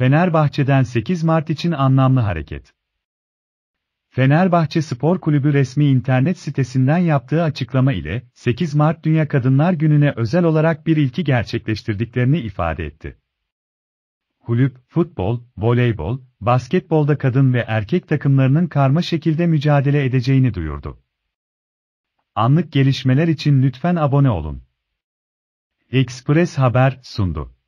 Fenerbahçe'den 8 Mart için anlamlı hareket. Fenerbahçe Spor Kulübü resmi internet sitesinden yaptığı açıklama ile 8 Mart Dünya Kadınlar Günü'ne özel olarak bir ilki gerçekleştirdiklerini ifade etti. Kulüp, futbol, voleybol, basketbolda kadın ve erkek takımlarının karma şekilde mücadele edeceğini duyurdu. Anlık gelişmeler için lütfen abone olun. Express Haber sundu.